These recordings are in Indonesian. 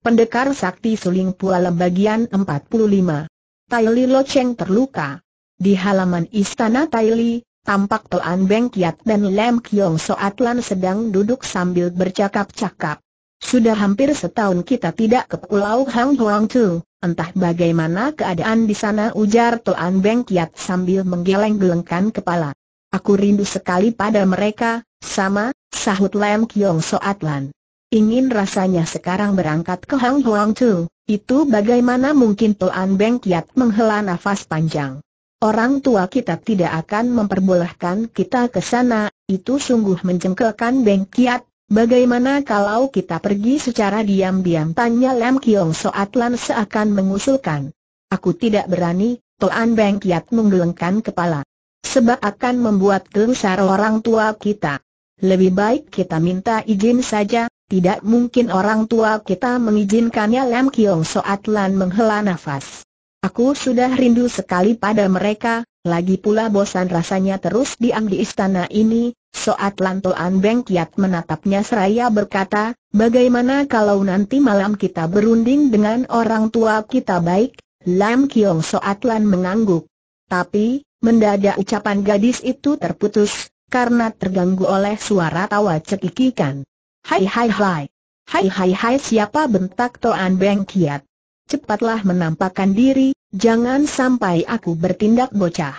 Pendekar Sakti Suling Pualem bagian 45. Li Lo Cheng terluka. Di halaman istana Li, tampak Toan Beng Kiat dan Lam Kiong Soat Lan sedang duduk sambil bercakap-cakap. Sudah hampir setahun kita tidak ke Pulau Hang Huang Tu, entah bagaimana keadaan di sana ujar Toan Beng Kiat sambil menggeleng-gelengkan kepala. Aku rindu sekali pada mereka, sama, sahut Lam Kiong Soat Lan. Ingin rasanya sekarang berangkat ke Hang Huang Tu, itu bagaimana mungkin Tuan Beng Kiat menghela nafas panjang. Orang tua kita tidak akan memperbolehkan kita ke sana, itu sungguh menjengkelkan Beng Kiat. Bagaimana kalau kita pergi secara diam-diam? Tanya Lam Kiong Soat Lan seakan mengusulkan. Aku tidak berani, Tuan Beng Kiat menggelengkan kepala. Sebab akan membuat gelisah orang tua kita. Lebih baik kita minta izin saja, tidak mungkin orang tua kita mengizinkannya Lam Kiong Soat Lan menghela nafas. Aku sudah rindu sekali pada mereka, lagi pula bosan rasanya terus diam di istana ini, Soat Lan Toan Beng Kiat menatapnya seraya berkata, bagaimana kalau nanti malam kita berunding dengan orang tua kita baik? Lam Kiong Soat Lan mengangguk. Tapi, mendadak ucapan gadis itu terputus, karena terganggu oleh suara tawa cekikikan. Hai hai hai. Hai hai hai siapa bentak Toan Beng Kiat. Cepatlah menampakkan diri, jangan sampai aku bertindak bocah.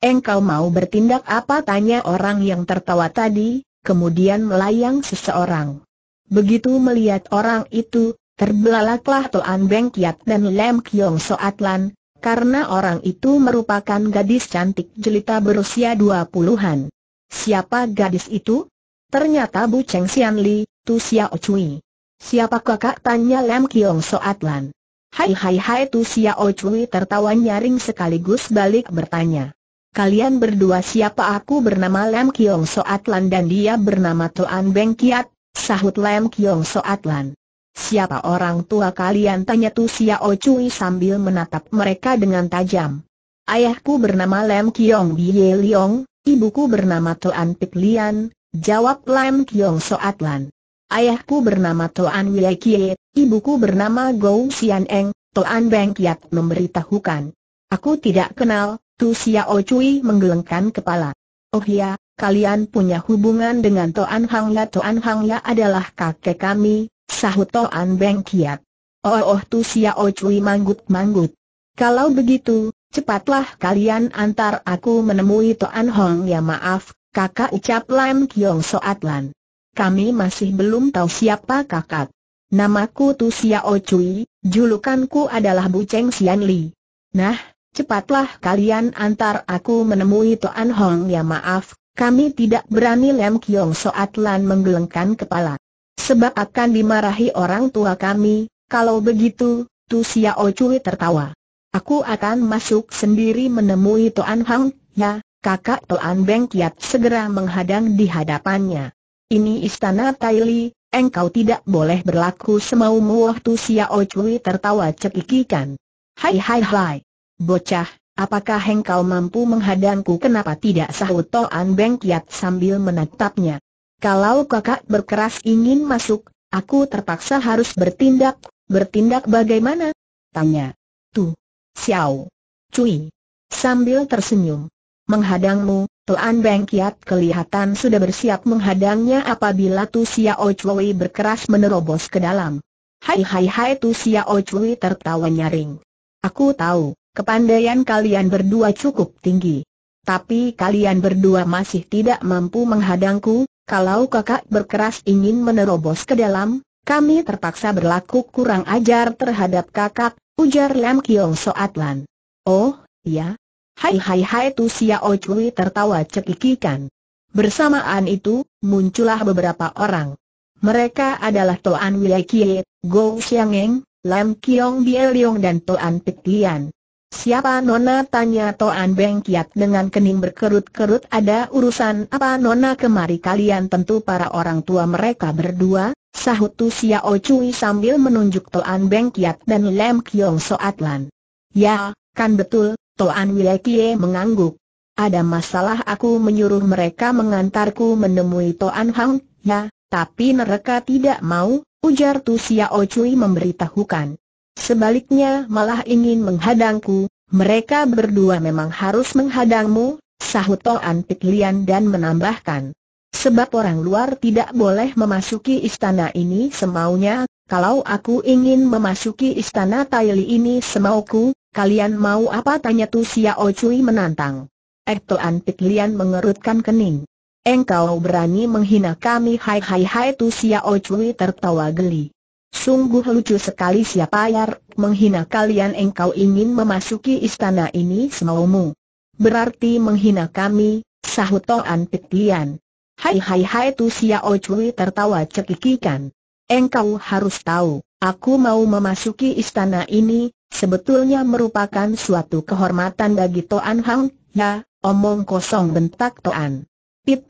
Engkau mau bertindak apa tanya orang yang tertawa tadi, kemudian melayang seseorang. Begitu melihat orang itu, terbelalaklah Toan Beng Kiat dan Lem Kiong Soatlan, karena orang itu merupakan gadis cantik jelita berusia dua puluhan. Siapa gadis itu? Ternyata Bu Cheng Xian Li, Tu Xiao Cui. Siapa kakak tanya Lam Kiong Soatlan? Hai hai hai Tu Xiao Cui tertawa nyaring sekaligus balik bertanya. Kalian berdua siapa aku bernama Lam Kiong Soatlan dan dia bernama Tuan Beng Kiat, sahut Lam Kiong Soatlan. Siapa orang tua kalian tanya Tu Xiao Cui sambil menatap mereka dengan tajam. Ayahku bernama Lam Kiong Bie Liong, ibuku bernama Tuan Pik Lian, Jawab Lam Kiong Soat Lan. Ayahku bernama Toan Wile Kie, ibuku bernama Gou Sian Eng, Toan Beng Kiat memberitahukan. Aku tidak kenal, Tu Sia O Cui menggelengkan kepala. Oh ya, kalian punya hubungan dengan Toan Hang Ya Toan Hang Ya adalah kakek kami, sahut Toan Beng Kiat. Oh oh Tu Sia O Cui manggut-manggut. Kalau begitu, cepatlah kalian antar aku menemui Toan Hong Ya maaf, kakak ucap Lam Kiong Soat Lan. Kami masih belum tahu siapa kakak. Namaku Tu Sia O Cui, julukanku adalah Bu Cheng Sian Li. Nah, cepatlah kalian antar aku menemui Toan Hong ya maaf, kami tidak berani Lam Kiong Soat Lan menggelengkan kepala. Sebab akan dimarahi orang tua kami, kalau begitu, Tu Sia O Cui tertawa. Aku akan masuk sendiri menemui Toan Hong, ya, kakak Toan Beng Kiat segera menghadang di hadapannya. Ini istana Taili, engkau tidak boleh berlaku semaumu waktu O Cui tertawa cekikikan. Hai hai hai, bocah, apakah engkau mampu menghadangku kenapa tidak sahut Toan Beng Kiat sambil menatapnya. Kalau kakak berkeras ingin masuk, aku terpaksa harus bertindak, bertindak bagaimana? Tanya. Tu, Xiao, Cui, sambil tersenyum menghadangmu, Tuan Beng Kiat kelihatan sudah bersiap menghadangnya apabila Tu Xiao Chui berkeras menerobos ke dalam. Hai hai hai Tu Xiao Chui tertawa nyaring. Aku tahu, kepandaian kalian berdua cukup tinggi. Tapi kalian berdua masih tidak mampu menghadangku, kalau kakak berkeras ingin menerobos ke dalam, kami terpaksa berlaku kurang ajar terhadap kakak, ujar Lam Kiong Soatlan. Oh, ya, Hai hai hai tu Xiao oh, Chui tertawa cekikikan. Bersamaan itu, muncullah beberapa orang. Mereka adalah Toan Wei Kie, Go Xiangeng, Lam Kiong Bieliong dan Toan Pek Lian. Siapa Nona? tanya Toan Beng Kiat dengan kening berkerut-kerut. Ada urusan apa Nona kemari kalian tentu para orang tua mereka berdua, sahut Tu Xiao oh, Chui sambil menunjuk Toan Beng Kiat dan Lam Kiong Soatlan. Ya, kan betul, Toan Wilekie mengangguk. Ada masalah aku menyuruh mereka mengantarku menemui Toan Hang, ya, tapi mereka tidak mau, ujar Tu O Cui memberitahukan. Sebaliknya malah ingin menghadangku, mereka berdua memang harus menghadangmu, sahut Toan Piklian dan menambahkan. Sebab orang luar tidak boleh memasuki istana ini semaunya, kalau aku ingin memasuki istana Taili ini semauku, Kalian mau apa tanya Tu Xiao Cui menantang. Ektoan eh, Pik Lian mengerutkan kening. Engkau berani menghina kami hai hai hai Tu Xiao Cui tertawa geli. Sungguh lucu sekali siapa yang menghina kalian engkau ingin memasuki istana ini semaumu. Berarti menghina kami, sahut Toan Pik Lian. Hai hai hai Tu Xiao Cui tertawa cekikikan. Engkau harus tahu, aku mau memasuki istana ini, sebetulnya merupakan suatu kehormatan bagi Toan Hang, ya, omong kosong bentak Toan. Pit,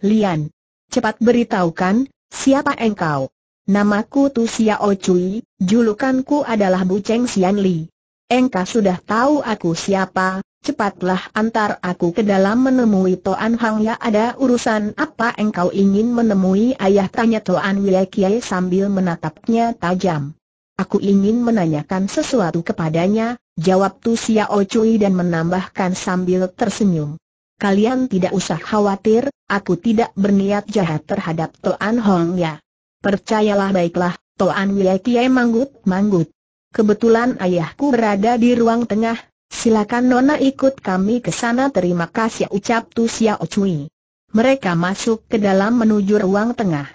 Lian, cepat beritahukan, siapa engkau? Namaku Tu Sia Cui, julukanku adalah Bu Cheng Xian Li. Engkau sudah tahu aku siapa, cepatlah antar aku ke dalam menemui Toan Hang ya ada urusan apa engkau ingin menemui ayah tanya Toan Wei Kiai sambil menatapnya tajam. Aku ingin menanyakan sesuatu kepadanya, jawab Tu Xiao Cui dan menambahkan sambil tersenyum. Kalian tidak usah khawatir, aku tidak berniat jahat terhadap Toan Hong ya. Percayalah baiklah, Toan Wei Kiai manggut-manggut. Kebetulan ayahku berada di ruang tengah, Silakan Nona ikut kami ke sana terima kasih ucap Tu Xiao Cui. Mereka masuk ke dalam menuju ruang tengah.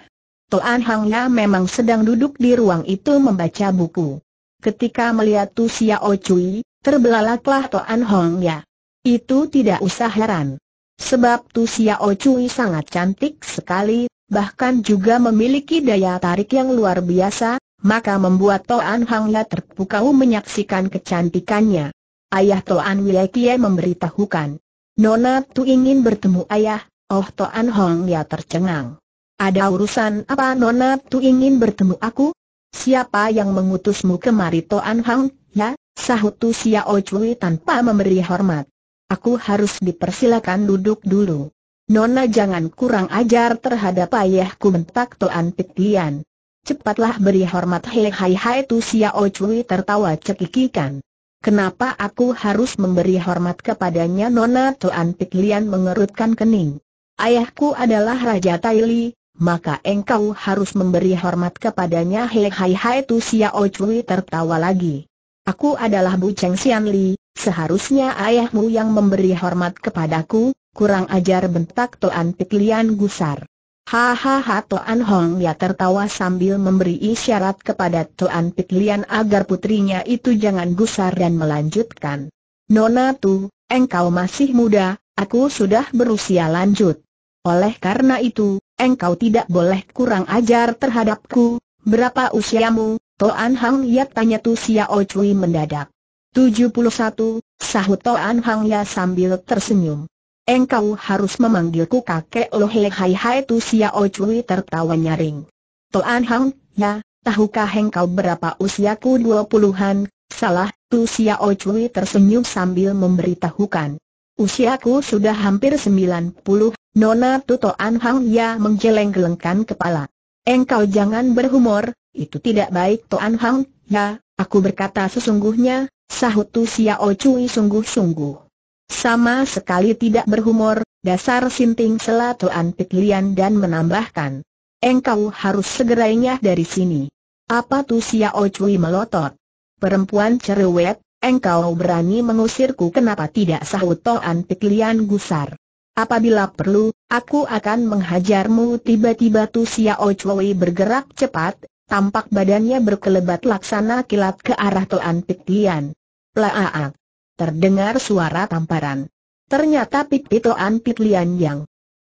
Toan Hang ya memang sedang duduk di ruang itu membaca buku. Ketika melihat Tu Xiao Cui, terbelalaklah Toan Hang Ya. Itu tidak usah heran. Sebab Tu Xiao Cui sangat cantik sekali, bahkan juga memiliki daya tarik yang luar biasa, maka membuat Toan Hang Ya terpukau menyaksikan kecantikannya. Ayah Toan Kie memberitahukan. Nona Tu ingin bertemu ayah, oh Toan Hong ya tercengang. Ada urusan apa Nona Tu ingin bertemu aku? Siapa yang mengutusmu kemari Toan Hong, ya? Sahut Tu O Cui tanpa memberi hormat. Aku harus dipersilakan duduk dulu. Nona jangan kurang ajar terhadap ayahku mentak Toan Pitian. Cepatlah beri hormat hei hai hai tu O Cui tertawa cekikikan. Kenapa aku harus memberi hormat kepadanya Nona Tuan Pik Lian mengerutkan kening. Ayahku adalah Raja Taili, maka engkau harus memberi hormat kepadanya Hei hai hai tu O oh Cui tertawa lagi. Aku adalah Bu Cheng Sian Li, seharusnya ayahmu yang memberi hormat kepadaku, kurang ajar bentak Tuan Pik Lian gusar. Hahaha Toan Hong Ya tertawa sambil memberi isyarat kepada Toan Pit agar putrinya itu jangan gusar dan melanjutkan. Nona Tu, engkau masih muda, aku sudah berusia lanjut. Oleh karena itu, engkau tidak boleh kurang ajar terhadapku. Berapa usiamu? Toan Hong Ya tanya Tu Xiao Cui mendadak. 71, sahut Toan Hong Ya sambil tersenyum. Engkau harus memanggilku kakek loh lehai hai tu o Cui tertawa nyaring. Toan Hang, ya, tahukah engkau berapa usiaku dua puluhan? Salah, tu o Cui tersenyum sambil memberitahukan. Usiaku sudah hampir sembilan puluh, Nona tu Toan Hang ya menggeleng-gelengkan kepala. Engkau jangan berhumor, itu tidak baik Toan Hang, ya, aku berkata sesungguhnya, sahut tu o Cui sungguh-sungguh. Sama sekali tidak berhumor, dasar sinting selatuan pitlian dan menambahkan. Engkau harus segerainya dari sini. Apa tu Xiao oh Cui melotot? Perempuan cerewet, engkau berani mengusirku kenapa tidak sahut Toan pitlian gusar. Apabila perlu, aku akan menghajarmu tiba-tiba tu Xiao oh Cui bergerak cepat, tampak badannya berkelebat laksana kilat ke arah Toan pitlian. Plaaak! Terdengar suara tamparan. Ternyata Pipitoan Pitlian yang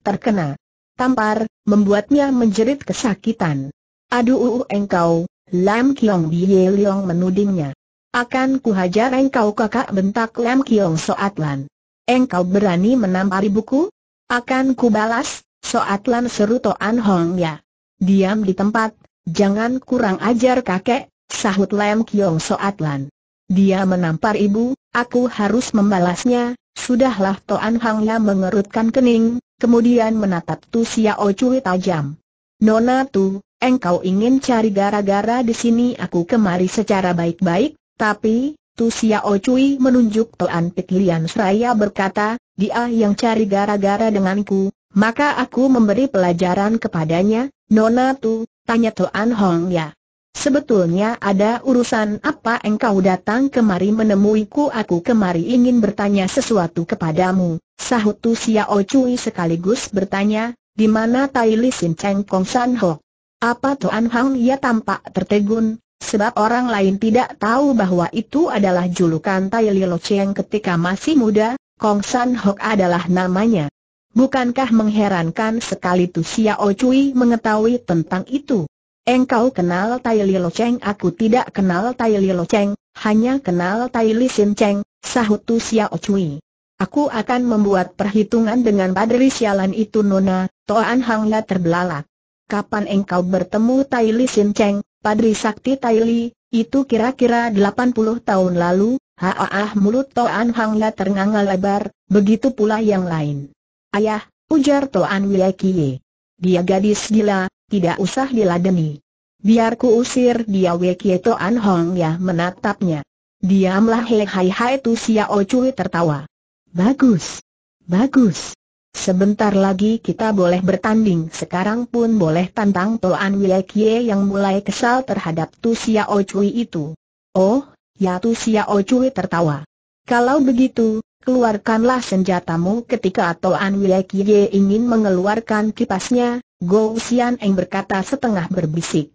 terkena. Tampar, membuatnya menjerit kesakitan. Aduh uh, uh, engkau, Lam Kiong Bie Leong menudingnya. Akan kuhajar engkau kakak bentak Lam Kiong Soatlan. Engkau berani menampar ibuku? Akan kubalas, Soatlan seru Toan Hong ya. Diam di tempat, jangan kurang ajar kakek, sahut Lam Kiong Soatlan. Dia menampar ibu, Aku harus membalasnya, sudahlah Toan Ya mengerutkan kening, kemudian menatap Tu Xiao Cui tajam. Nona Tu, engkau ingin cari gara-gara di sini aku kemari secara baik-baik, tapi, Tu Xiao Cui menunjuk Toan Pik Lian Seraya berkata, dia yang cari gara-gara denganku, maka aku memberi pelajaran kepadanya, Nona Tu, tanya Toan Hong ya. Sebetulnya ada urusan apa engkau datang kemari menemuiku aku kemari ingin bertanya sesuatu kepadamu, sahut Tu Xiao Cui sekaligus bertanya, di mana Tai Li Sin Cheng Kong San Ho? Apa Tuan Hang ia tampak tertegun, sebab orang lain tidak tahu bahwa itu adalah julukan Tai Li Lo Cheng ketika masih muda, Kong San Ho adalah namanya. Bukankah mengherankan sekali Tu Xiao Cui mengetahui tentang itu? Engkau kenal Tai Lo Cheng aku tidak kenal Tai Lo Cheng, hanya kenal Tai Li Sin Cheng, sahut Tu Xiao Cui. Aku akan membuat perhitungan dengan padri sialan itu Nona, Toan Hangla terbelalak. Kapan engkau bertemu Tai Li Sin Cheng, padri sakti Tai Li, itu kira-kira 80 tahun lalu, haah mulut Toan Hangla ternganga lebar, begitu pula yang lain. Ayah, ujar Toan Wiekie. Dia gadis gila, tidak usah diladeni. Biarku usir dia Wekieto An Hong ya menatapnya. Diamlah Hei hai hai tu O Cui tertawa. Bagus. Bagus. Sebentar lagi kita boleh bertanding sekarang pun boleh tantang Toan Kie yang mulai kesal terhadap Tu O Cui itu. Oh, ya Tu O Cui tertawa. Kalau begitu, keluarkanlah senjatamu ketika Toan Kie ingin mengeluarkan kipasnya, Gou Xian Eng berkata setengah berbisik.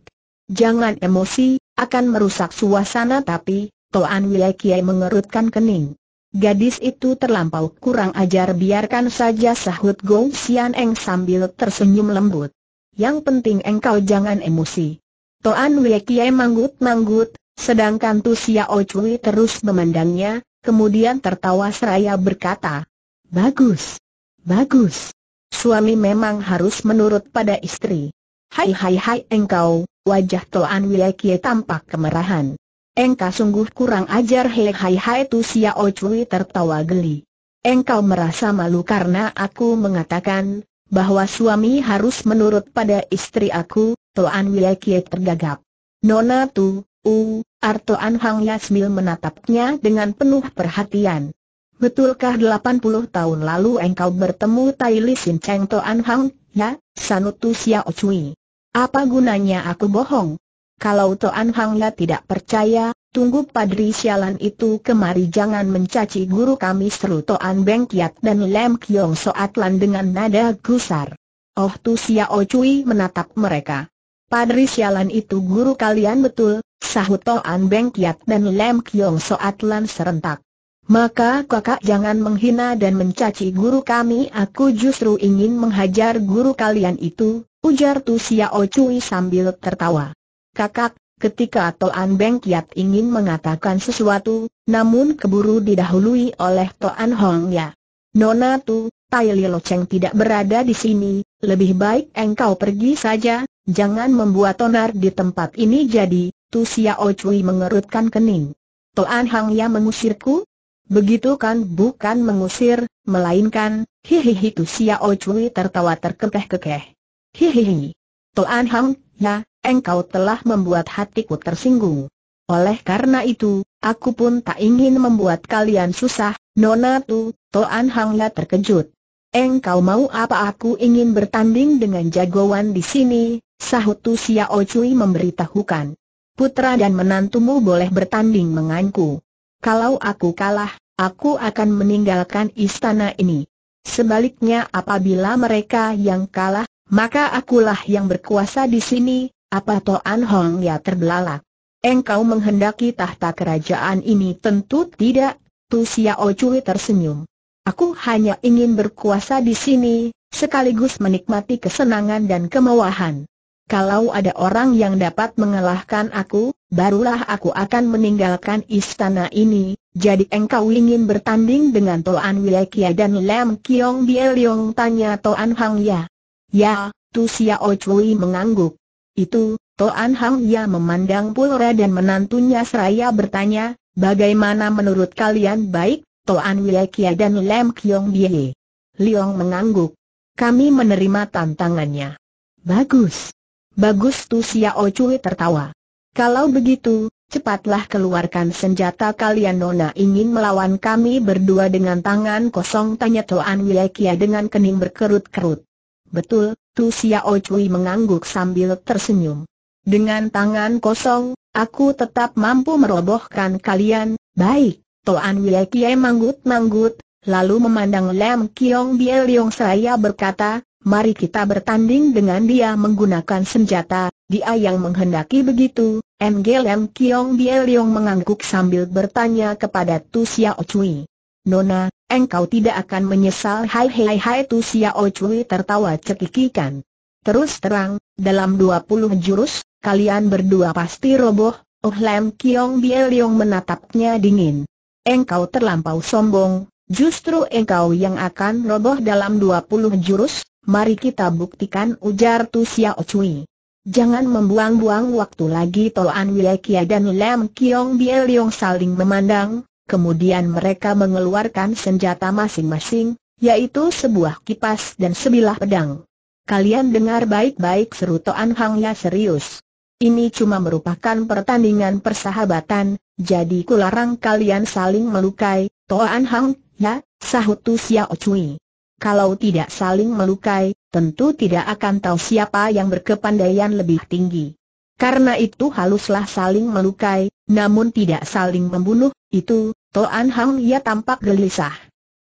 Jangan emosi, akan merusak suasana tapi, Toan Wile Kiai mengerutkan kening. Gadis itu terlampau kurang ajar biarkan saja sahut Gou Xian Eng sambil tersenyum lembut. Yang penting engkau jangan emosi. Toan Wei Kiai manggut-manggut, sedangkan Tu Xiao Cui terus memandangnya, kemudian tertawa seraya berkata, Bagus, bagus suami memang harus menurut pada istri. Hai hai hai engkau, wajah Toan Wiekie tampak kemerahan. Engkau sungguh kurang ajar hei hai hai tu O Cui tertawa geli. Engkau merasa malu karena aku mengatakan, bahwa suami harus menurut pada istri aku, Toan Wiekie tergagap. Nona tu, u, Artoan Hang Yasmil menatapnya dengan penuh perhatian. Betulkah 80 tahun lalu engkau bertemu Tai Li Sin Cheng Toan Hang, ya, Sanutu Xiao Cui? Apa gunanya aku bohong? Kalau Toan Hang ya tidak percaya, tunggu padri sialan itu kemari jangan mencaci guru kami seru Toan Beng Kiat dan Lem Kiong Soatlan dengan nada gusar. Oh Tu Xiao Cui menatap mereka. Padri sialan itu guru kalian betul, sahut Toan Beng Kiat dan Lem Kiong Soatlan serentak. Maka kakak jangan menghina dan mencaci guru kami Aku justru ingin menghajar guru kalian itu Ujar Tu Xiao sambil tertawa Kakak, ketika Toan Beng Kiat ingin mengatakan sesuatu Namun keburu didahului oleh Toan Hong Ya Nona Tu, Tai Li Cheng tidak berada di sini Lebih baik engkau pergi saja Jangan membuat onar di tempat ini jadi Tu Xiao mengerutkan kening Toan Hong Ya mengusirku Begitu kan bukan mengusir, melainkan, hihihi tu Yao Cui tertawa terkekeh-kekeh. Hihihi. Toan Hang, ya, engkau telah membuat hatiku tersinggung. Oleh karena itu, aku pun tak ingin membuat kalian susah, Nona tu, Toan Hang ya terkejut. Engkau mau apa aku ingin bertanding dengan jagoan di sini, sahut tu Sia Cui memberitahukan. Putra dan menantumu boleh bertanding menganku. Kalau aku kalah, aku akan meninggalkan istana ini. Sebaliknya apabila mereka yang kalah, maka akulah yang berkuasa di sini, apa Toan Hong ya terbelalak. Engkau menghendaki tahta kerajaan ini tentu tidak, Tu Xiao Cui tersenyum. Aku hanya ingin berkuasa di sini, sekaligus menikmati kesenangan dan kemewahan. Kalau ada orang yang dapat mengalahkan aku, barulah aku akan meninggalkan istana ini, jadi engkau ingin bertanding dengan Toan Kia dan Lam Kiong Bie Bieliong tanya Toan Hang Ya. Ya, Tu Xiao Chui mengangguk. Itu, Toan Hang Ya memandang Pulra dan menantunya seraya bertanya, bagaimana menurut kalian baik, Toan Kia dan Lam Kiong Bie? Liong mengangguk. Kami menerima tantangannya. Bagus. Bagus Tu Xiao Chui tertawa. Kalau begitu, cepatlah keluarkan senjata kalian Nona ingin melawan kami berdua dengan tangan kosong tanya Toan Wiekia dengan kening berkerut-kerut. Betul, Tu Xiao Cui mengangguk sambil tersenyum. Dengan tangan kosong, aku tetap mampu merobohkan kalian, baik. Toan Wiekie manggut-manggut, lalu memandang Lam Kiong Bie Leong Seraya berkata, mari kita bertanding dengan dia menggunakan senjata, dia yang menghendaki begitu, MG Lem Kiong Leong mengangguk sambil bertanya kepada Tu Xiao Cui. Nona, engkau tidak akan menyesal hai hai hai Tu Xiao Cui tertawa cekikikan. Terus terang, dalam 20 jurus, kalian berdua pasti roboh, Oh Lem Kiong Leong menatapnya dingin. Engkau terlampau sombong, justru engkau yang akan roboh dalam 20 jurus, mari kita buktikan ujar Tu Xiao Cui. Jangan membuang-buang waktu lagi Toan Kia dan Lam Kiong Leong saling memandang, kemudian mereka mengeluarkan senjata masing-masing, yaitu sebuah kipas dan sebilah pedang. Kalian dengar baik-baik seru Toan Ya serius. Ini cuma merupakan pertandingan persahabatan, jadi kularang kalian saling melukai, Toan Hang, ya, sahut Tu Xiao Cui. Kalau tidak saling melukai, tentu tidak akan tahu siapa yang berkepandaian lebih tinggi. Karena itu haluslah saling melukai, namun tidak saling membunuh, itu, Toan Hang ia tampak gelisah.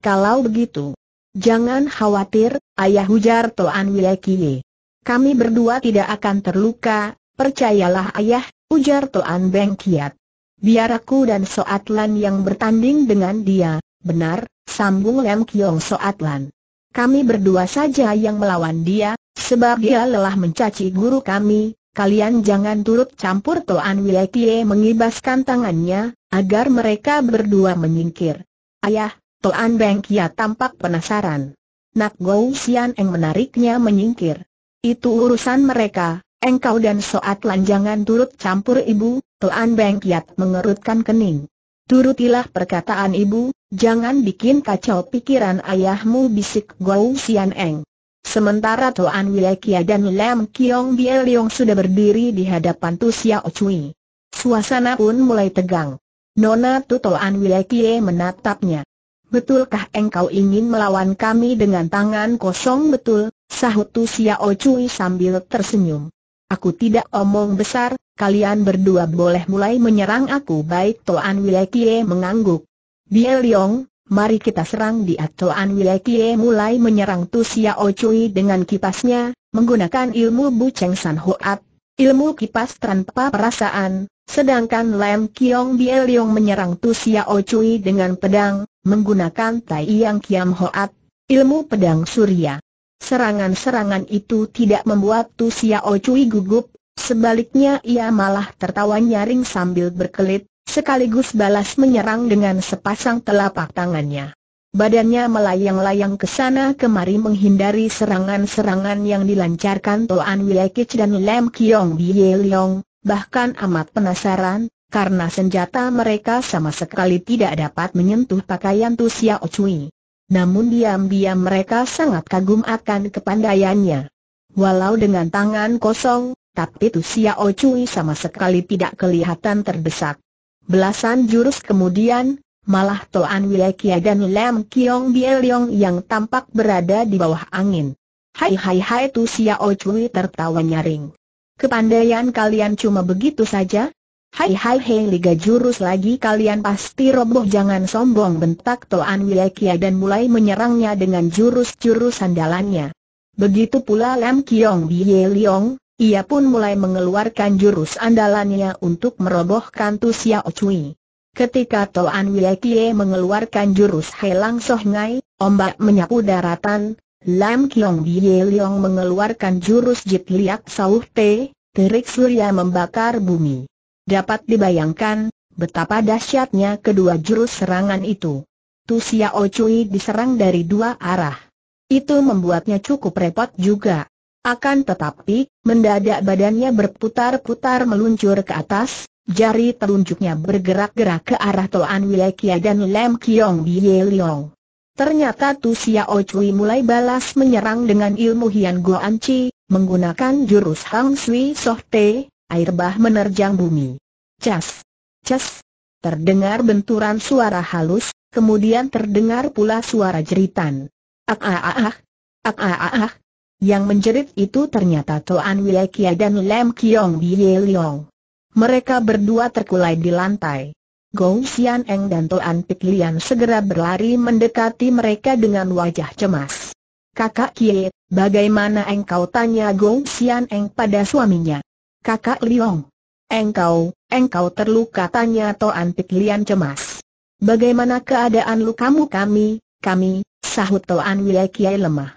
Kalau begitu, jangan khawatir, ayah hujar Toan Kie. Kami berdua tidak akan terluka, percayalah ayah, ujar Toan Beng Kiat. Biar aku dan Soatlan yang bertanding dengan dia, benar, sambung Lem Kiong Soatlan kami berdua saja yang melawan dia, sebab dia lelah mencaci guru kami, kalian jangan turut campur Toan Wilekie mengibaskan tangannya, agar mereka berdua menyingkir. Ayah, Toan Beng Kia tampak penasaran. Nak Gou Sian Eng menariknya menyingkir. Itu urusan mereka, engkau dan Soat Lan jangan turut campur ibu, Toan Beng mengerutkan kening. Turutilah perkataan ibu, jangan bikin kacau pikiran ayahmu bisik Gou Sian Eng. Sementara Toan Kia dan Lam Kiong Biel Leong sudah berdiri di hadapan Tu Xiao Cui. Suasana pun mulai tegang. Nona Tu Toan Kia menatapnya. Betulkah engkau ingin melawan kami dengan tangan kosong betul? Sahut Tu Xiao Cui sambil tersenyum. Aku tidak omong besar, kalian berdua boleh mulai menyerang aku baik Toan Wilekie mengangguk. Bie Leong, mari kita serang dia Toan Wilekie mulai menyerang Tu Xiao Cui dengan kipasnya, menggunakan ilmu Buceng San Hoat, ilmu kipas tanpa perasaan, sedangkan Lam Kiong Bie Leong menyerang Tu Xiao Cui dengan pedang, menggunakan Tai Yang Kiam Hoat, ilmu pedang surya. Serangan-serangan itu tidak membuat Tu Xiao Cui gugup, sebaliknya ia malah tertawa nyaring sambil berkelit, sekaligus balas menyerang dengan sepasang telapak tangannya. Badannya melayang-layang ke sana kemari menghindari serangan-serangan yang dilancarkan Toan Wilekic dan Lam Kiong Bie Leong, bahkan amat penasaran, karena senjata mereka sama sekali tidak dapat menyentuh pakaian Tu Xiao Cui. Namun diam-diam mereka sangat kagum akan kepandaiannya. Walau dengan tangan kosong, tapi Tu O Cui sama sekali tidak kelihatan terdesak. Belasan jurus kemudian, malah Toan Wilekia dan Lam Kiong Bieliong yang tampak berada di bawah angin. Hai hai hai Tu O Cui tertawa nyaring. Kepandaian kalian cuma begitu saja? Hai hai hei Liga Jurus lagi kalian pasti roboh jangan sombong bentak Toan Wilkia dan mulai menyerangnya dengan jurus-jurus andalannya. Begitu pula Lam Kiong Bie Liong, ia pun mulai mengeluarkan jurus andalannya untuk merobohkan Tu Xiao Cui. Ketika Toan Wilkie mengeluarkan jurus Helang Soh Ngai, ombak menyapu daratan, Lam Kiong Bie Leong mengeluarkan jurus Jit Liak Sauh Te, terik surya membakar bumi. Dapat dibayangkan, betapa dahsyatnya kedua jurus serangan itu. Tu Xiao Cui diserang dari dua arah. Itu membuatnya cukup repot juga. Akan tetapi, mendadak badannya berputar-putar meluncur ke atas, jari telunjuknya bergerak-gerak ke arah Toan Wilekia dan Lem Kiong Bie Liong. Ternyata Tu Xiao Cui mulai balas menyerang dengan ilmu Hian Guan Chi, menggunakan jurus Hang Sui Soh Te, air bah menerjang bumi. Cas! Cas! Terdengar benturan suara halus, kemudian terdengar pula suara jeritan. Ak ah ah ah! Ak ah ah ah! Yang menjerit itu ternyata Toan Kia dan Lam Kiong Bie Leong. Mereka berdua terkulai di lantai. Gong Xian Eng dan Toan Pik Lian segera berlari mendekati mereka dengan wajah cemas. Kakak Kie, bagaimana engkau tanya Gong Xian Eng pada suaminya? kakak Liong. Engkau, engkau terluka tanya Toan Pik Lian cemas. Bagaimana keadaan lukamu kami, kami, sahut Toan Wie Kiai lemah.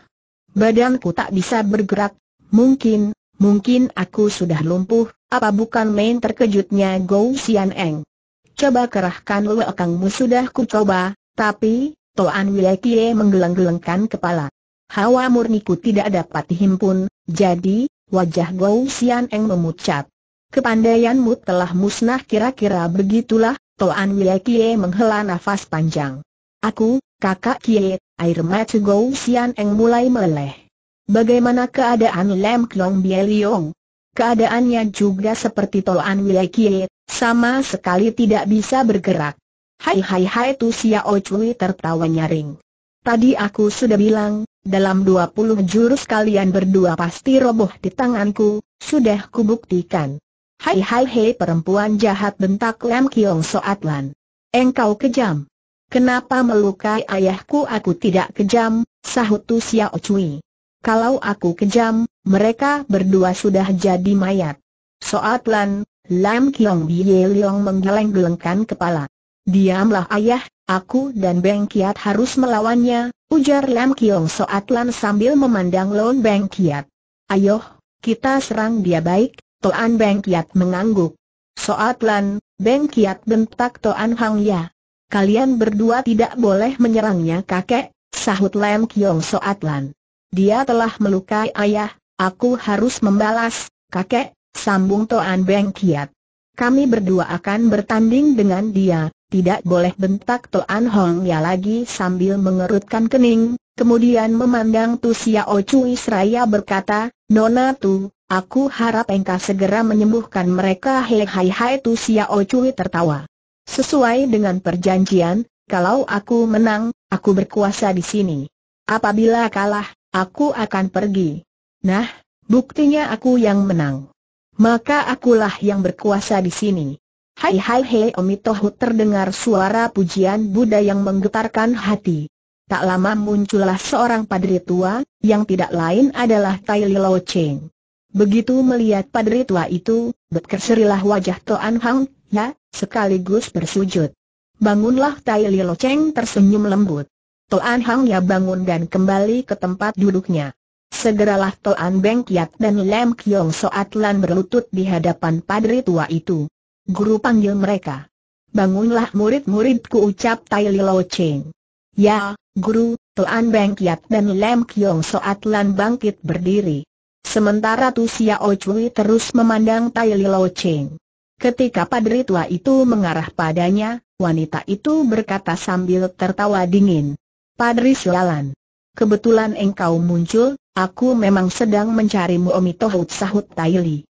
Badanku tak bisa bergerak, mungkin, mungkin aku sudah lumpuh, apa bukan main terkejutnya Gou Xian Eng. Coba kerahkan akangmu sudah ku coba, tapi, Toan Wie Kiai menggeleng-gelengkan kepala. Hawa murniku tidak dapat dihimpun, jadi, Wajah Gou Sian Eng memucat. Kepandaianmu telah musnah kira-kira begitulah, Toan Wie Kie menghela nafas panjang. Aku, kakak Kie, air mata Gou Sian Eng mulai meleleh. Bagaimana keadaan Lem Klong Bieliong? Keadaannya juga seperti Toan Wie Kie, sama sekali tidak bisa bergerak. Hai hai hai tu Xiao Cui tertawa nyaring. Tadi aku sudah bilang, dalam dua puluh jurus kalian berdua pasti roboh di tanganku, sudah kubuktikan. Hai hai hei perempuan jahat bentak Lam Kiong Soatlan. Engkau kejam. Kenapa melukai ayahku aku tidak kejam, sahut Tu Xiao Cui. Kalau aku kejam, mereka berdua sudah jadi mayat. Soatlan, Lan, Lam Kiong Bie Leong menggeleng-gelengkan kepala. Diamlah ayah, aku dan Beng Kiat harus melawannya, ujar Lam Kiong Soat Lan sambil memandang Lon Beng Kiat. Ayo, kita serang dia baik, Toan Beng Kiat mengangguk. Soat Lan, Beng Kiat bentak Toan Hang Ya. Kalian berdua tidak boleh menyerangnya kakek, sahut Lam Kiong Soat Lan. Dia telah melukai ayah, aku harus membalas, kakek, sambung Toan Beng Kiat. Kami berdua akan bertanding dengan dia, tidak boleh bentak Toan Hong Ya lagi sambil mengerutkan kening, kemudian memandang Tu Xiao Cui seraya berkata, Nona Tu, aku harap engkau segera menyembuhkan mereka Hei hai hai Tu Xiao Cui tertawa. Sesuai dengan perjanjian, kalau aku menang, aku berkuasa di sini. Apabila kalah, aku akan pergi. Nah, buktinya aku yang menang. Maka akulah yang berkuasa di sini. Hai hai hei omitohu terdengar suara pujian Buddha yang menggetarkan hati. Tak lama muncullah seorang padri tua, yang tidak lain adalah Tai Lo Cheng. Begitu melihat padri tua itu, berkeserilah wajah Toan Hang, ya, sekaligus bersujud. Bangunlah Tai Lo Cheng tersenyum lembut. Toan Hang ya bangun dan kembali ke tempat duduknya. Segeralah Toan Beng Kiat dan Lem Kiong Soat Lan berlutut di hadapan padri tua itu. Guru panggil mereka. Bangunlah murid-muridku ucap Tai Lo Cheng. Ya, Guru, tuan Beng Kiat dan Lem Kiong Soat Lan bangkit berdiri. Sementara Tu O Cui terus memandang Tai Lo Cheng. Ketika padri tua itu mengarah padanya, wanita itu berkata sambil tertawa dingin. Padri Sialan. Kebetulan engkau muncul, aku memang sedang mencarimu Omitohut sahut Taili.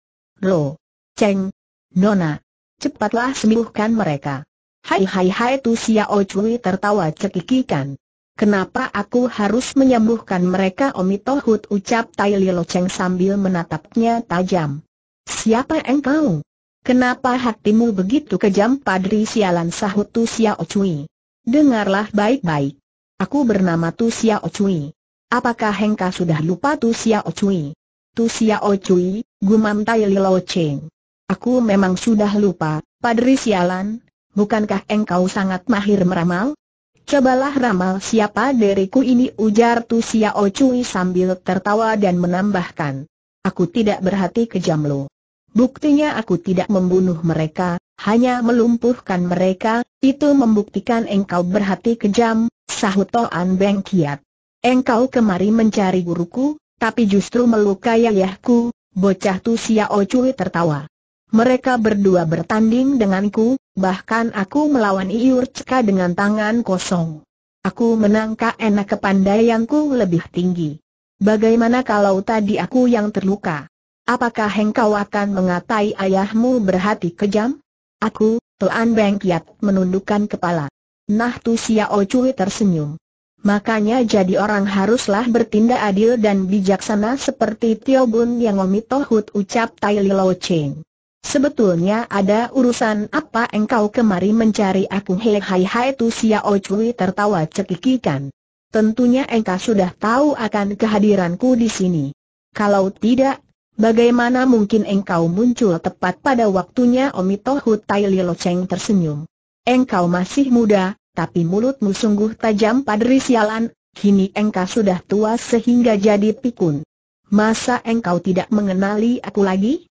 Lo. Cheng. Nona. Cepatlah sembuhkan mereka. Hai hai hai tu Xiao Cui tertawa cekikikan. Kenapa aku harus menyembuhkan mereka Omitohut ucap Tai Locheng Cheng sambil menatapnya tajam. Siapa engkau? Kenapa hatimu begitu kejam padri sialan sahut Tu Xiao Cui? Dengarlah baik-baik. Aku bernama Tu Xiao Cui. Apakah engkau sudah lupa Tu Xiao Cui? Tu Xiao Cui, gumam Tai Locheng. Cheng. Aku memang sudah lupa, Padri Sialan, bukankah engkau sangat mahir meramal? Cobalah ramal siapa diriku ini ujar Tu Xiao sambil tertawa dan menambahkan. Aku tidak berhati kejam lo. Buktinya aku tidak membunuh mereka, hanya melumpuhkan mereka, itu membuktikan engkau berhati kejam, sahut Toan Beng Kiat. Engkau kemari mencari guruku, tapi justru melukai ayahku, bocah Tu Xiao tertawa. Mereka berdua bertanding denganku, bahkan aku melawan Iur Ceka dengan tangan kosong. Aku menangka enak kepandaianku lebih tinggi. Bagaimana kalau tadi aku yang terluka? Apakah engkau akan mengatai ayahmu berhati kejam? Aku, Tuan Beng Kiat menundukkan kepala. Nah Tu Xiao Cui tersenyum. Makanya jadi orang haruslah bertindak adil dan bijaksana seperti Tio Bun yang Omitohut ucap Tai Lilo Cheng. Sebetulnya ada urusan apa engkau kemari mencari aku hei hai hai tu Xiao oh Cui tertawa cekikikan. Tentunya engkau sudah tahu akan kehadiranku di sini. Kalau tidak, bagaimana mungkin engkau muncul tepat pada waktunya Omito Hutai Lilo Cheng tersenyum. Engkau masih muda, tapi mulutmu sungguh tajam padri sialan, kini engkau sudah tua sehingga jadi pikun. Masa engkau tidak mengenali aku lagi?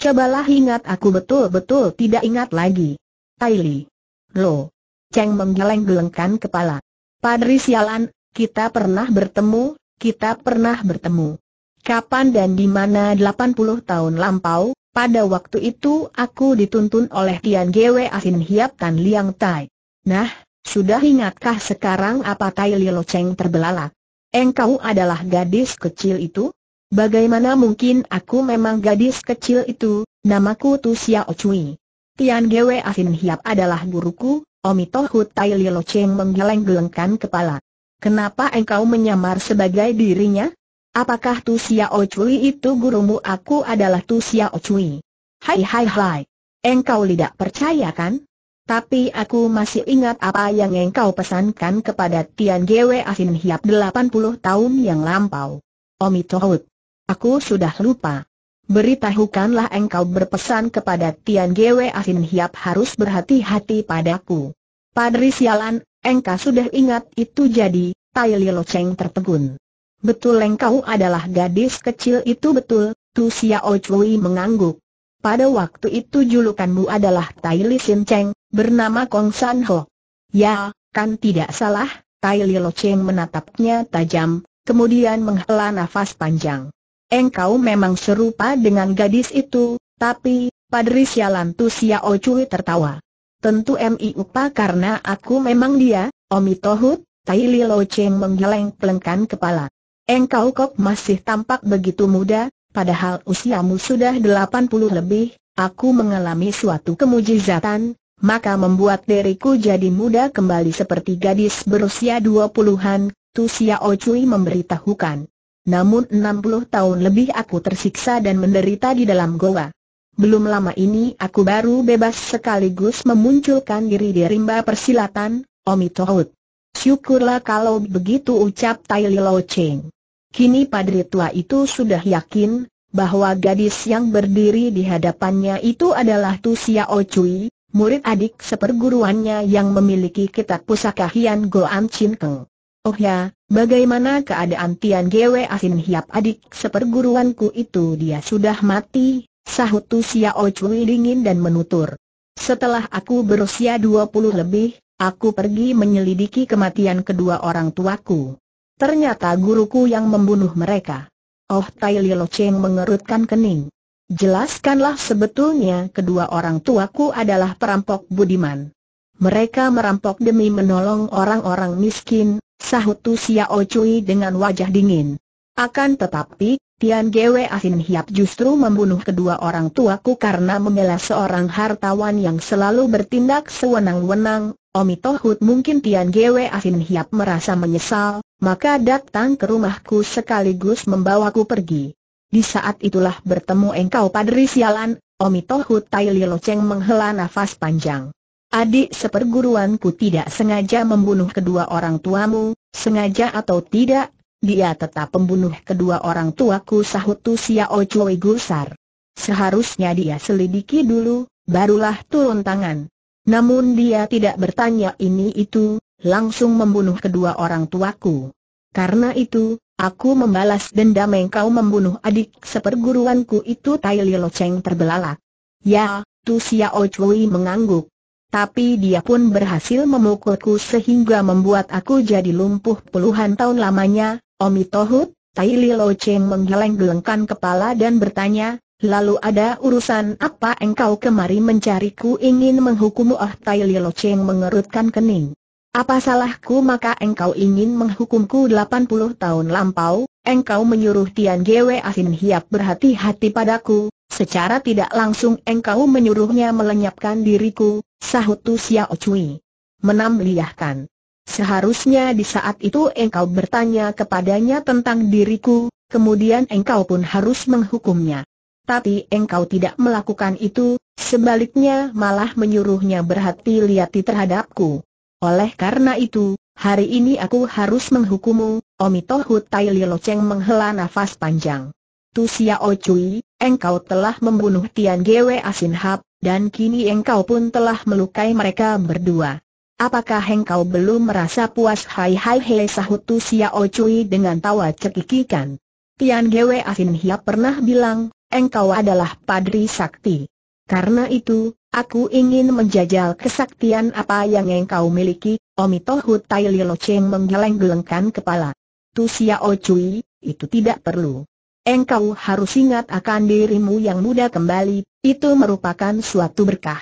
Cobalah ingat aku betul-betul tidak ingat lagi. Taili. Lo. Cheng menggeleng-gelengkan kepala. Padri sialan, kita pernah bertemu, kita pernah bertemu. Kapan dan di mana 80 tahun lampau, pada waktu itu aku dituntun oleh Tian Gwe Asin Hiap Tan Liang Tai. Nah, sudah ingatkah sekarang apa Tai Lo Cheng terbelalak? Engkau adalah gadis kecil itu? Bagaimana mungkin aku memang gadis kecil itu, namaku Tu Xiao Cui. Tian Gwe Asin Hiap adalah guruku, Omitohut Hutai Lilo Cheng menggeleng-gelengkan kepala. Kenapa engkau menyamar sebagai dirinya? Apakah Tu Xiao Cui itu gurumu aku adalah Tu Xiao Cui? Hai hai hai. Engkau tidak percaya kan? Tapi aku masih ingat apa yang engkau pesankan kepada Tian Gwe Asin Hiap 80 tahun yang lampau. Omitohut. Aku sudah lupa. Beritahukanlah engkau berpesan kepada Tian Gwe Asin Hiap harus berhati-hati padaku. Padri sialan, engkau sudah ingat itu jadi, Tai Lo Cheng tertegun. Betul engkau adalah gadis kecil itu betul, Tu Xiao Chui mengangguk. Pada waktu itu julukanmu adalah Tai Li Sin Cheng, bernama Kong San Ho. Ya, kan tidak salah, Tai Lo Cheng menatapnya tajam, kemudian menghela nafas panjang engkau memang serupa dengan gadis itu, tapi, Padri Sialan Tu Xiao Cui tertawa. Tentu Mi Upa karena aku memang dia, Omi Tohut, Tai Li Cheng menggeleng pelengkan kepala. Engkau kok masih tampak begitu muda, padahal usiamu sudah 80 lebih, aku mengalami suatu kemujizatan, maka membuat diriku jadi muda kembali seperti gadis berusia 20-an, Tu Xiao Cui memberitahukan namun 60 tahun lebih aku tersiksa dan menderita di dalam goa. Belum lama ini aku baru bebas sekaligus memunculkan diri di rimba persilatan, Omi Tohut. Syukurlah kalau begitu ucap Tai Lo Cheng. Kini padri tua itu sudah yakin, bahwa gadis yang berdiri di hadapannya itu adalah Tu Ochui, Cui, murid adik seperguruannya yang memiliki kitab pusaka Hian Goan Chin Keng. Oh ya, bagaimana keadaan Tian Gwe Asin Hiap adik seperguruanku itu dia sudah mati, sahut Tu Xiao Cui dingin dan menutur. Setelah aku berusia 20 lebih, aku pergi menyelidiki kematian kedua orang tuaku. Ternyata guruku yang membunuh mereka. Oh Tai Lilo Cheng mengerutkan kening. Jelaskanlah sebetulnya kedua orang tuaku adalah perampok budiman. Mereka merampok demi menolong orang-orang miskin, Sahut Tu Xiao Cui dengan wajah dingin. Akan tetapi, Tian Gwe Asin Hiap justru membunuh kedua orang tuaku karena membela seorang hartawan yang selalu bertindak sewenang-wenang. Omi Tohut mungkin Tian Gwe Asin Hiap merasa menyesal, maka datang ke rumahku sekaligus membawaku pergi. Di saat itulah bertemu engkau padri sialan, Omitohut Tai Lilo Cheng menghela nafas panjang. Adik seperguruanku tidak sengaja membunuh kedua orang tuamu, sengaja atau tidak, dia tetap membunuh kedua orang tuaku sahut Tu Xiao gusar. Seharusnya dia selidiki dulu, barulah turun tangan. Namun dia tidak bertanya ini itu, langsung membunuh kedua orang tuaku. Karena itu, aku membalas dendam engkau membunuh adik seperguruanku itu Tai Lilo Cheng terbelalak. Ya, Tu Xiao mengangguk tapi dia pun berhasil memukulku sehingga membuat aku jadi lumpuh puluhan tahun lamanya, Omi Tohut, Tai Lo Cheng menggeleng-gelengkan kepala dan bertanya, lalu ada urusan apa engkau kemari mencariku ingin menghukummu ah Tai Lo Cheng mengerutkan kening. Apa salahku maka engkau ingin menghukumku 80 tahun lampau, engkau menyuruh Tian Gwe Asin Hiap berhati-hati padaku, secara tidak langsung engkau menyuruhnya melenyapkan diriku, Sahut Tu Xiao Cui. liahkan. Seharusnya di saat itu engkau bertanya kepadanya tentang diriku, kemudian engkau pun harus menghukumnya. Tapi engkau tidak melakukan itu, sebaliknya malah menyuruhnya berhati liati terhadapku. Oleh karena itu, hari ini aku harus menghukummu, Omitohut Hutai Lilo menghela nafas panjang. Tu Xiao Cui, engkau telah membunuh Tian Gwe Asin Hap, dan kini engkau pun telah melukai mereka berdua. Apakah engkau belum merasa puas hai hai hei sahut Tu Xiao oh Cui dengan tawa cekikikan? Tian Gwe Asin Hia pernah bilang, engkau adalah padri sakti. Karena itu, aku ingin menjajal kesaktian apa yang engkau miliki, Omitohu Tai Lilo Cheng menggeleng-gelengkan kepala. Tu Xiao oh Cui, itu tidak perlu engkau harus ingat akan dirimu yang muda kembali, itu merupakan suatu berkah.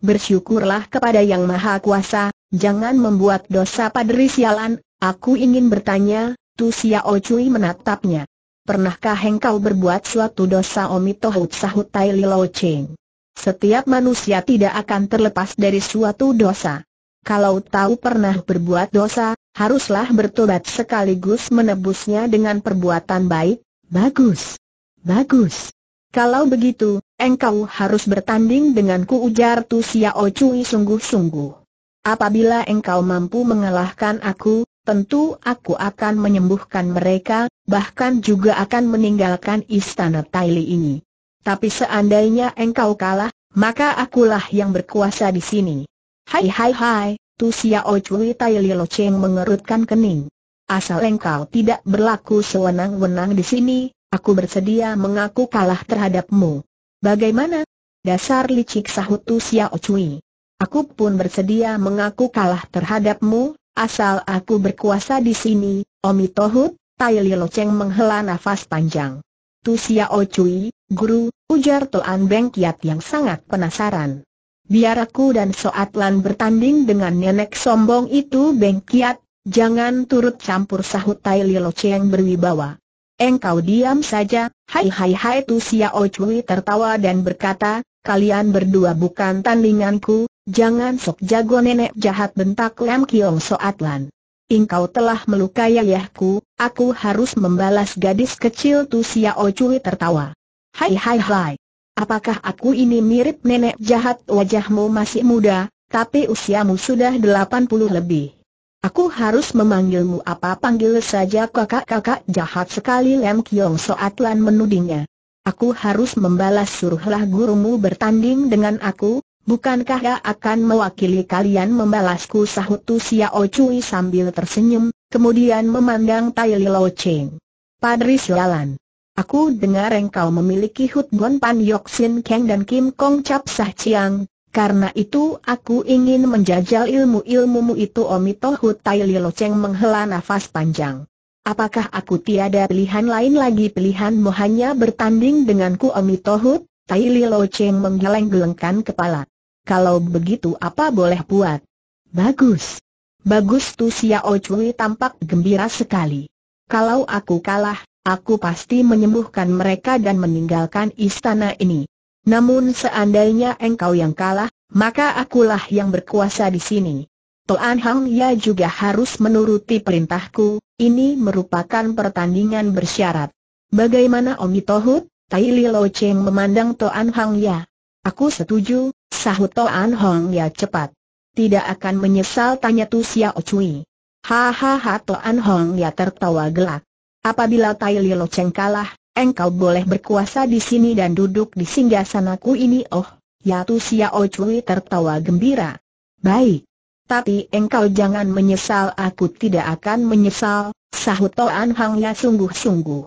Bersyukurlah kepada Yang Maha Kuasa, jangan membuat dosa padri sialan, aku ingin bertanya, Tu Ochui Cui menatapnya. Pernahkah engkau berbuat suatu dosa omi omitohut sahut Tai Lilo Cheng? Setiap manusia tidak akan terlepas dari suatu dosa. Kalau tahu pernah berbuat dosa, haruslah bertobat sekaligus menebusnya dengan perbuatan baik, Bagus. Bagus. Kalau begitu, engkau harus bertanding denganku ujar Tu Xiao Cui sungguh-sungguh. Apabila engkau mampu mengalahkan aku, tentu aku akan menyembuhkan mereka, bahkan juga akan meninggalkan istana Taili ini. Tapi seandainya engkau kalah, maka akulah yang berkuasa di sini. Hai hai hai, Tu Xiao Cui Taili Lo Cheng mengerutkan kening. Asal engkau tidak berlaku sewenang-wenang di sini, aku bersedia mengaku kalah terhadapmu. Bagaimana? Dasar licik sahut Tu Xiao Cui. Aku pun bersedia mengaku kalah terhadapmu, asal aku berkuasa di sini, Omi Tohut, Tai Li Cheng menghela nafas panjang. Tu Xiao Cui, guru, ujar Tuan Beng Kiat yang sangat penasaran. Biar aku dan Soat bertanding dengan nenek sombong itu Beng Kiat, Jangan turut campur sahut Tai Lilo Cheng berwibawa. Engkau diam saja, hai hai hai tu Xiao Chui tertawa dan berkata, kalian berdua bukan tandinganku, jangan sok jago nenek jahat bentak Lam Kiong Soat Engkau telah melukai ayahku, aku harus membalas gadis kecil Tu Xiao Cui tertawa. Hai hai hai. Apakah aku ini mirip nenek jahat wajahmu masih muda, tapi usiamu sudah 80 lebih. Aku harus memanggilmu apa panggil saja kakak-kakak jahat sekali Lem Kiong Soatlan menudingnya. Aku harus membalas suruhlah gurumu bertanding dengan aku, bukankah ia akan mewakili kalian membalasku sahut Tu Xiao Cui sambil tersenyum, kemudian memandang Tai Li Lo Cheng. Padri sialan. Aku dengar engkau memiliki Hut Gon Pan Yok Sin Kang dan Kim Kong Cap Sah Chiang, karena itu aku ingin menjajal ilmu-ilmumu itu Omito Tai Lilo Cheng menghela nafas panjang. Apakah aku tiada pilihan lain lagi pilihanmu hanya bertanding denganku Omito Tohu? Tai Lilo Cheng menggeleng-gelengkan kepala. Kalau begitu apa boleh buat? Bagus. Bagus tu Xiao tampak gembira sekali. Kalau aku kalah, aku pasti menyembuhkan mereka dan meninggalkan istana ini. Namun seandainya engkau yang kalah, maka akulah yang berkuasa di sini. Toan Hang Ya juga harus menuruti perintahku, ini merupakan pertandingan bersyarat. Bagaimana Om Tohut? Tai Li Lo Cheng memandang Toan Hang Ya. Aku setuju, sahut Toan Hang Ya cepat. Tidak akan menyesal tanya Tu O Cui. Hahaha Toan Hong ya tertawa gelak. Apabila Tai Li Lo Cheng kalah, engkau boleh berkuasa di sini dan duduk di singgasanaku ini oh, Yatu Xiao oh Cui tertawa gembira. Baik. Tapi engkau jangan menyesal aku tidak akan menyesal, sahut Toan Hangnya sungguh-sungguh.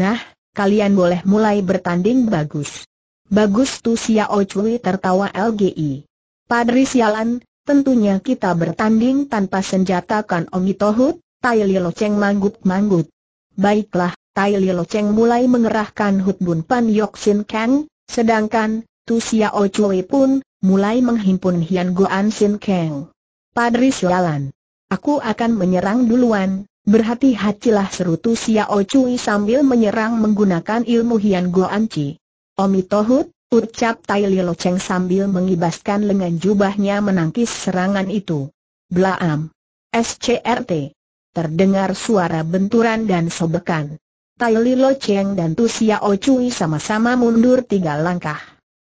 Nah, kalian boleh mulai bertanding bagus. Bagus Tu Xiao oh Cui tertawa LGI. Padri sialan, tentunya kita bertanding tanpa senjata kan Omi Tohut, Tai manggut-manggut. Baiklah, Tai Li Lo Cheng mulai mengerahkan Hut Bun Pan Yok Sin Kang, sedangkan Tu O Chui pun mulai menghimpun Hian Guan Sin Kang. Padri Sualan, aku akan menyerang duluan. Berhati-hatilah seru Tu O Chui sambil menyerang menggunakan ilmu Hian Guo Chi. Omi Tohut, ucap Tai Li Lo Cheng sambil mengibaskan lengan jubahnya menangkis serangan itu. Blaam. SCRT. Terdengar suara benturan dan sobekan. Tai Li Lo Cheng dan Tu O Cui sama-sama mundur tiga langkah.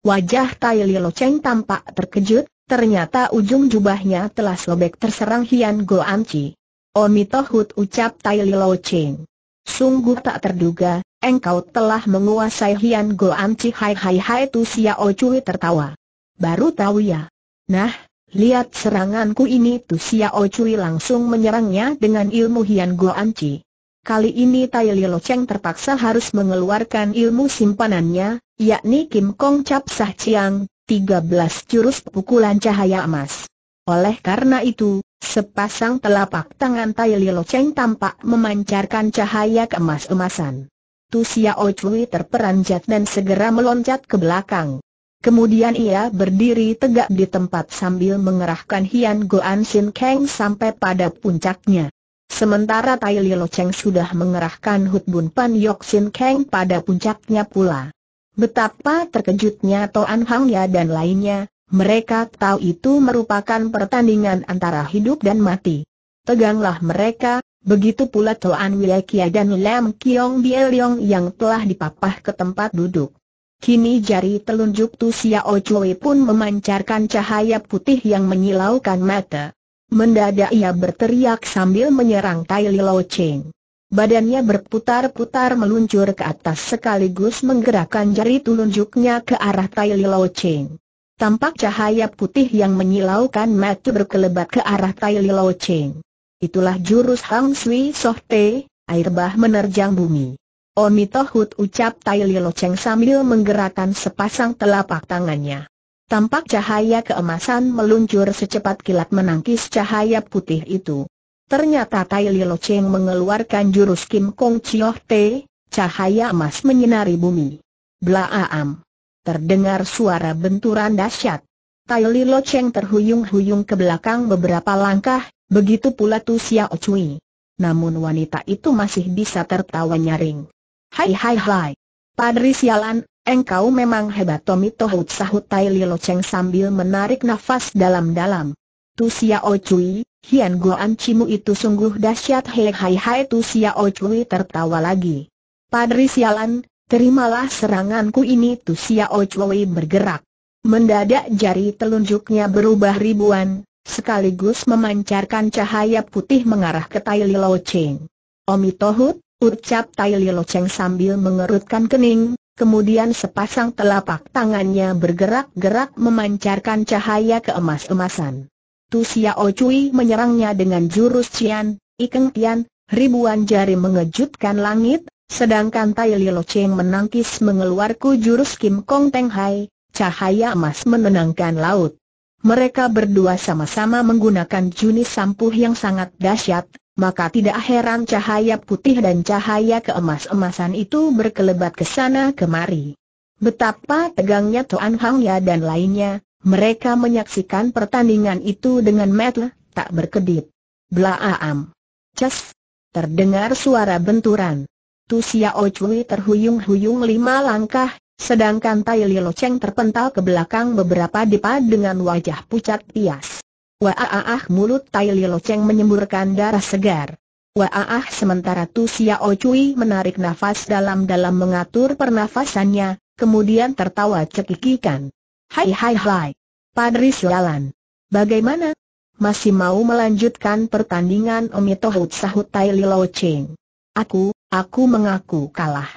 Wajah Tai Li Lo Cheng tampak terkejut, ternyata ujung jubahnya telah sobek terserang Hian Go Omi Tohut ucap Tai Li Lo Cheng. Sungguh tak terduga, engkau telah menguasai Hian Go Chi Hai Hai Hai Tu O Cui tertawa. Baru tahu ya. Nah, lihat seranganku ini Tu O Cui langsung menyerangnya dengan ilmu Hian Go Chi. Kali ini Tai Lo Cheng terpaksa harus mengeluarkan ilmu simpanannya, yakni Kim Kong Cap Sah Chiang, 13 jurus pukulan cahaya emas. Oleh karena itu, sepasang telapak tangan Tai Lo Cheng tampak memancarkan cahaya keemas-emasan. Tu Xiao Chui terperanjat dan segera meloncat ke belakang. Kemudian ia berdiri tegak di tempat sambil mengerahkan Hian Goan Sin Kang sampai pada puncaknya. Sementara Tai Lo Cheng sudah mengerahkan Hut Bun Pan Yok Sin Kang pada puncaknya pula. Betapa terkejutnya Toan Hang Ya dan lainnya, mereka tahu itu merupakan pertandingan antara hidup dan mati. Teganglah mereka, begitu pula Toan Wilekia dan Lam Kiong Bieliong yang telah dipapah ke tempat duduk. Kini jari telunjuk Tu O Chui pun memancarkan cahaya putih yang menyilaukan mata. Mendadak ia berteriak sambil menyerang Tai Lo Cheng. Badannya berputar-putar meluncur ke atas sekaligus menggerakkan jari telunjuknya ke arah Tai Lo Cheng. Tampak cahaya putih yang menyilaukan mata berkelebat ke arah Tai Lo Cheng. Itulah jurus Hang Sui Soh Te, air bah menerjang bumi. Omitohut ucap Tai Lo Cheng sambil menggerakkan sepasang telapak tangannya. Tampak cahaya keemasan meluncur secepat kilat menangkis cahaya putih itu. Ternyata Tai Lo Cheng mengeluarkan jurus Kim Kong Chioh Te, cahaya emas menyinari bumi. Blaam. Terdengar suara benturan dahsyat. Tai Lo Cheng terhuyung-huyung ke belakang beberapa langkah, begitu pula Tu Xiao Cui. Namun wanita itu masih bisa tertawa nyaring. Hai hai hai. Padri sialan, Engkau memang hebat Tommy Tohut sahut Tai Lo Cheng sambil menarik nafas dalam-dalam. Tu Xiao oh Cui, Hian Guan Cimu itu sungguh dahsyat hei hai hai Tu Xiao oh Cui tertawa lagi. Padri sialan, terimalah seranganku ini Tu Xiao oh Cui bergerak. Mendadak jari telunjuknya berubah ribuan, sekaligus memancarkan cahaya putih mengarah ke Tai Lo Cheng. Omi Tohut, ucap Tai Lo Cheng sambil mengerutkan kening, kemudian sepasang telapak tangannya bergerak-gerak memancarkan cahaya keemas-emasan. Tu Xiao Cui menyerangnya dengan jurus Cian, Ikeng Tian, ribuan jari mengejutkan langit, sedangkan Tai Lo Cheng menangkis mengeluarku jurus Kim Kong Teng Hai, cahaya emas menenangkan laut. Mereka berdua sama-sama menggunakan jenis sampuh yang sangat dahsyat, maka tidak heran cahaya putih dan cahaya keemas-emasan itu berkelebat ke sana kemari. Betapa tegangnya Toan Hang Ya dan lainnya, mereka menyaksikan pertandingan itu dengan metel, tak berkedip. Blaam. Cas. Terdengar suara benturan. Tu Xiao Cui terhuyung-huyung lima langkah, sedangkan Tai Lo Cheng terpental ke belakang beberapa depa dengan wajah pucat pias. Waaah mulut Tai Lilo Cheng menyemburkan darah segar. Waaah sementara Tu Xiao Cui menarik nafas dalam-dalam mengatur pernafasannya, kemudian tertawa cekikikan. Hai hai hai. Padri Sialan. Bagaimana? Masih mau melanjutkan pertandingan Omi Tohut sahut Tai Lilo Cheng. Aku, aku mengaku kalah.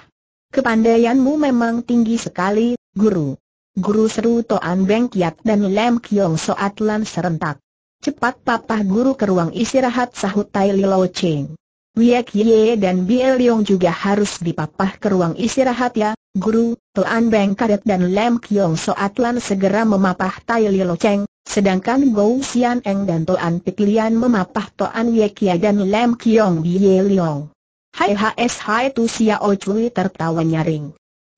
Kepandaianmu memang tinggi sekali, guru. Guru seru Toan Beng Kiat dan Lem Kiong Soat serentak. Cepat papa guru ke ruang istirahat sahut Tai Lo Cheng. Wiek Ye dan Bie Leong juga harus dipapah ke ruang istirahat ya, guru, Tuan Beng Kadet dan Lem Kiong Soatlan segera memapah Tai Lo Cheng, sedangkan Gou Xian Eng dan Tuan Piklian memapah Tuan Wiek Ye dan Lem Kiong Bie Leong. Hai HS Hai Tu Xiao Cui tertawa nyaring.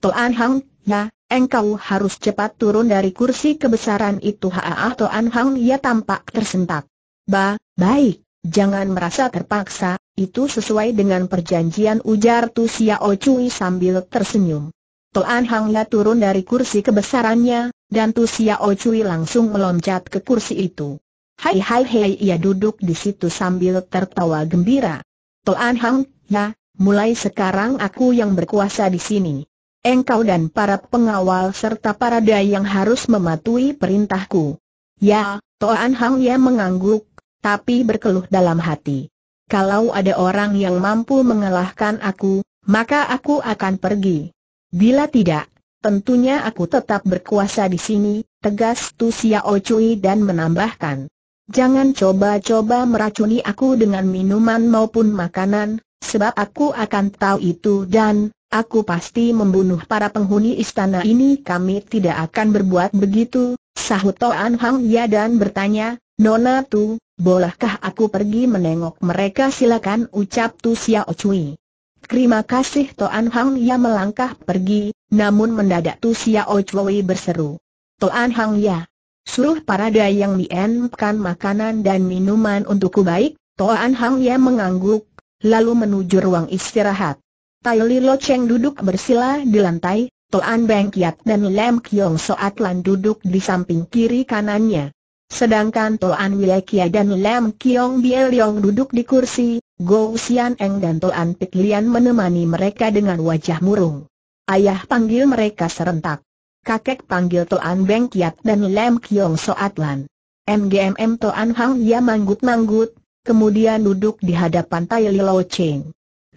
Toan Hang, ya, engkau harus cepat turun dari kursi kebesaran itu Ah, Toan Hang ya tampak tersentak. Ba, baik, jangan merasa terpaksa, itu sesuai dengan perjanjian ujar Tu Ochui Cui sambil tersenyum. Toan Hang ya turun dari kursi kebesarannya, dan Tu Ochui Cui langsung meloncat ke kursi itu. Hai hai hai ia duduk di situ sambil tertawa gembira. Toan Hang, ya, mulai sekarang aku yang berkuasa di sini engkau dan para pengawal serta para dayang harus mematuhi perintahku. Ya, Toan Hang Ya mengangguk, tapi berkeluh dalam hati. Kalau ada orang yang mampu mengalahkan aku, maka aku akan pergi. Bila tidak, tentunya aku tetap berkuasa di sini, tegas Tu Xiao Cui dan menambahkan. Jangan coba-coba meracuni aku dengan minuman maupun makanan, sebab aku akan tahu itu dan, Aku pasti membunuh para penghuni istana ini kami tidak akan berbuat begitu, sahut Toan Hang Ya dan bertanya, Nona Tu, bolehkah aku pergi menengok mereka silakan ucap Tu Xiao Cui. Terima kasih Toan Hang Ya melangkah pergi, namun mendadak Tu Xiao Cui berseru. Toan Hang Ya, suruh para dayang mienkan makanan dan minuman untukku baik, Toan Hang Ya mengangguk, lalu menuju ruang istirahat. Tai Li Lo Cheng duduk bersila di lantai, Toan Beng Kiat dan Lam Kiong Soat Lan duduk di samping kiri kanannya. Sedangkan Toan Wilekia dan Lam Kiong Biel Yong duduk di kursi, Go Xian Eng dan Toan Pik Lian menemani mereka dengan wajah murung. Ayah panggil mereka serentak. Kakek panggil Toan Beng Kiat dan Lam Kiong Soat Lan. MGMM Toan Hang Ya manggut-manggut, kemudian duduk di hadapan Tai Li Lo Cheng.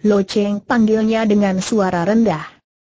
Lo Cheng panggilnya dengan suara rendah.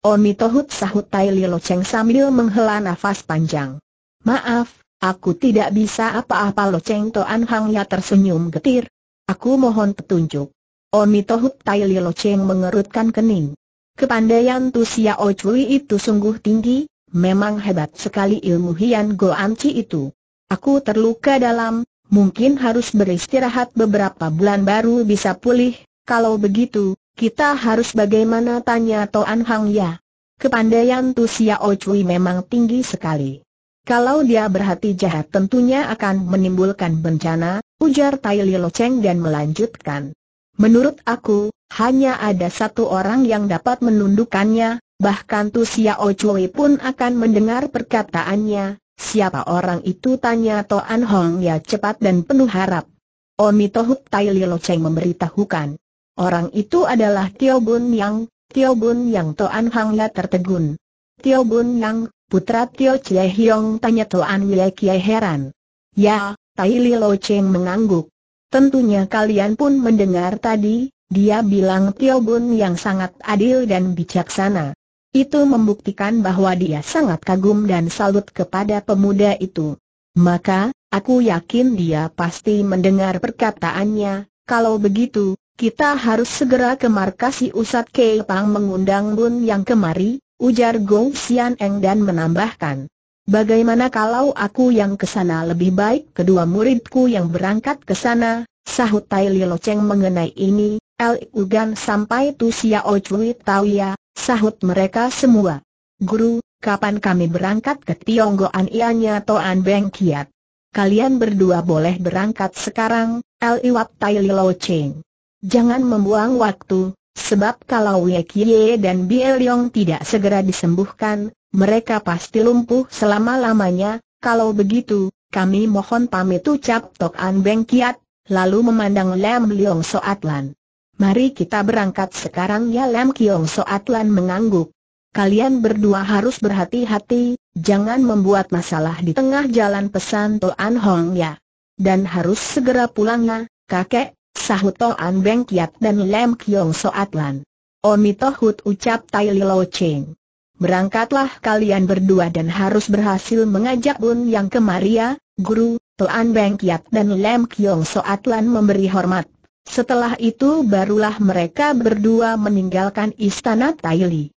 Oni Tohut sahut Tai Li Lo Cheng sambil menghela nafas panjang. Maaf, aku tidak bisa apa-apa Lo Cheng Toan Hang Ya tersenyum getir. Aku mohon petunjuk. Oni Tohut Tai Li Lo Cheng mengerutkan kening. Kepandaian Tu O Cui itu sungguh tinggi, memang hebat sekali ilmu Hian Go Anci itu. Aku terluka dalam, mungkin harus beristirahat beberapa bulan baru bisa pulih, kalau begitu, kita harus bagaimana tanya Toan Hang ya? Kepandaian Tu Xiao Cui memang tinggi sekali. Kalau dia berhati jahat tentunya akan menimbulkan bencana, ujar Tai Lo Cheng dan melanjutkan. Menurut aku, hanya ada satu orang yang dapat menundukkannya, bahkan Tu Xiao Cui pun akan mendengar perkataannya, Siapa orang itu tanya Toan Hong ya cepat dan penuh harap. Omi Tohut Tai Lo Cheng memberitahukan, Orang itu adalah Tio Bun Yang, Tio Bun Yang Toan Hangla tertegun. Tio Bun Yang, putra Tio Chie Hiong tanya Toan Wile Kie heran. Ya, Tai Li Lo Cheng mengangguk. Tentunya kalian pun mendengar tadi, dia bilang Tio Bun yang sangat adil dan bijaksana. Itu membuktikan bahwa dia sangat kagum dan salut kepada pemuda itu. Maka, aku yakin dia pasti mendengar perkataannya, kalau begitu, kita harus segera ke markas si Usat Kei Pang mengundang Bun yang kemari, ujar Gong Xian Eng dan menambahkan. Bagaimana kalau aku yang ke sana lebih baik kedua muridku yang berangkat ke sana, sahut Tai Lo Cheng mengenai ini, El Ugan sampai Tu O Cui Tau Ya, sahut mereka semua. Guru, kapan kami berangkat ke Tionggoan ianya Toan Beng Kiat? Kalian berdua boleh berangkat sekarang, El Iwap Tai Lo Cheng. Jangan membuang waktu, sebab kalau Wei Kie dan Biel Yong tidak segera disembuhkan, mereka pasti lumpuh selama-lamanya, kalau begitu, kami mohon pamit ucap Tok An Beng Kiat, lalu memandang Lam Leong Soat Lan. Mari kita berangkat sekarang ya Lam Kiong Soat Lan mengangguk. Kalian berdua harus berhati-hati, jangan membuat masalah di tengah jalan pesan An Hong ya. Dan harus segera pulang ya, kakek, sahut Toan Beng Kiat dan Lem Kiong Soat Lan. Omitohut ucap Tai Lo Cheng. Berangkatlah kalian berdua dan harus berhasil mengajak Bun Yang kemari ya, Guru, Toan Beng Kiat dan Lem Kiong Soat Lan memberi hormat. Setelah itu barulah mereka berdua meninggalkan istana Li.